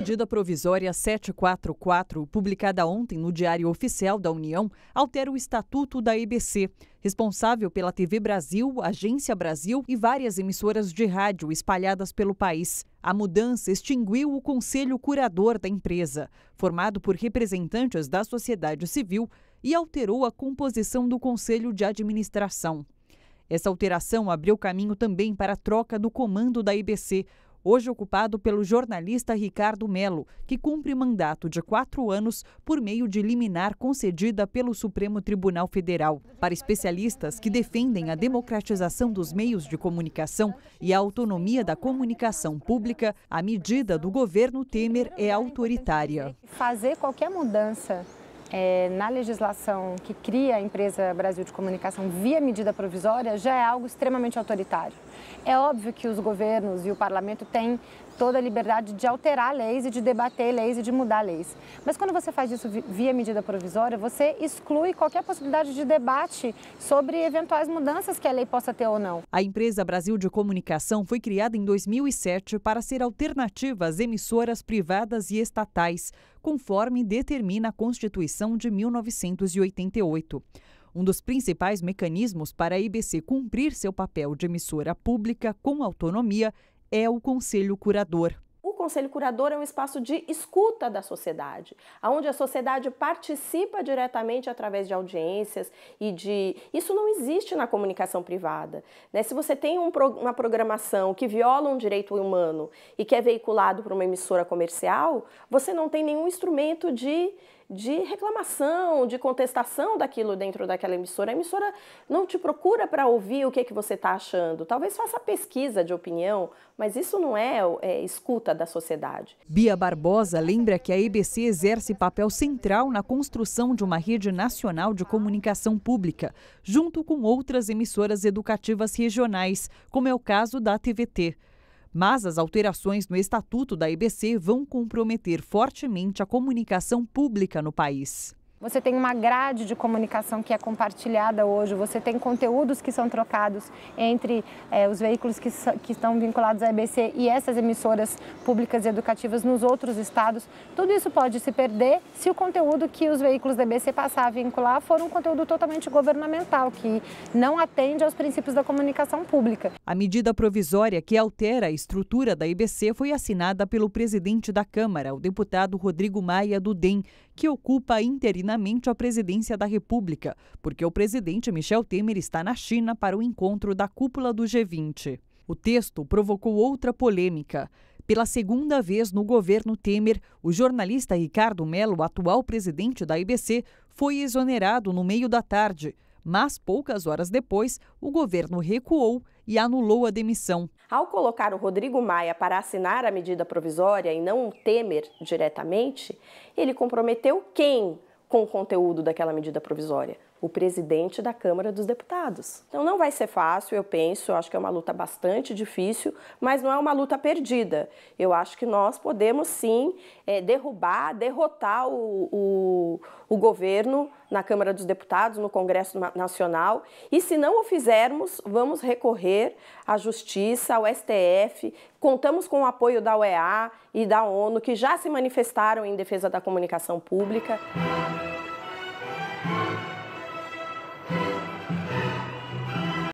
medida provisória 744, publicada ontem no Diário Oficial da União, altera o estatuto da EBC, responsável pela TV Brasil, Agência Brasil e várias emissoras de rádio espalhadas pelo país. A mudança extinguiu o conselho curador da empresa, formado por representantes da sociedade civil, e alterou a composição do conselho de administração. Essa alteração abriu caminho também para a troca do comando da IBC, hoje ocupado pelo jornalista Ricardo Melo, que cumpre mandato de quatro anos por meio de liminar concedida pelo Supremo Tribunal Federal. Para especialistas que defendem a democratização dos meios de comunicação e a autonomia da comunicação pública, a medida do governo Temer é autoritária. Fazer qualquer mudança é, na legislação que cria a empresa Brasil de Comunicação via medida provisória já é algo extremamente autoritário. É óbvio que os governos e o parlamento têm toda a liberdade de alterar leis e de debater leis e de mudar leis. Mas quando você faz isso via medida provisória, você exclui qualquer possibilidade de debate sobre eventuais mudanças que a lei possa ter ou não. A empresa Brasil de Comunicação foi criada em 2007 para ser alternativa às emissoras privadas e estatais conforme determina a Constituição de 1988. Um dos principais mecanismos para a IBC cumprir seu papel de emissora pública com autonomia é o Conselho Curador. Conselho Curador é um espaço de escuta da sociedade, onde a sociedade participa diretamente através de audiências e de. Isso não existe na comunicação privada. Né? Se você tem um pro... uma programação que viola um direito humano e que é veiculado por uma emissora comercial, você não tem nenhum instrumento de de reclamação, de contestação daquilo dentro daquela emissora. A emissora não te procura para ouvir o que, que você está achando. Talvez faça pesquisa de opinião, mas isso não é, é escuta da sociedade. Bia Barbosa lembra que a EBC exerce papel central na construção de uma rede nacional de comunicação pública, junto com outras emissoras educativas regionais, como é o caso da TVT mas as alterações no estatuto da EBC vão comprometer fortemente a comunicação pública no país. Você tem uma grade de comunicação que é compartilhada hoje, você tem conteúdos que são trocados entre é, os veículos que, que estão vinculados à EBC e essas emissoras públicas e educativas nos outros estados. Tudo isso pode se perder se o conteúdo que os veículos da EBC passar a vincular for um conteúdo totalmente governamental, que não atende aos princípios da comunicação pública. A medida provisória que altera a estrutura da EBC foi assinada pelo presidente da Câmara, o deputado Rodrigo Maia do DEM, que ocupa interinamente a presidência da República, porque o presidente Michel Temer está na China para o encontro da cúpula do G20. O texto provocou outra polêmica. Pela segunda vez no governo Temer, o jornalista Ricardo Melo, atual presidente da IBC, foi exonerado no meio da tarde. Mas poucas horas depois, o governo recuou e anulou a demissão. Ao colocar o Rodrigo Maia para assinar a medida provisória e não o Temer diretamente, ele comprometeu quem com o conteúdo daquela medida provisória? o presidente da Câmara dos Deputados. Então não vai ser fácil, eu penso, acho que é uma luta bastante difícil, mas não é uma luta perdida. Eu acho que nós podemos sim é, derrubar, derrotar o, o, o governo na Câmara dos Deputados, no Congresso Nacional, e se não o fizermos, vamos recorrer à Justiça, ao STF. Contamos com o apoio da UEA e da ONU, que já se manifestaram em defesa da comunicação pública.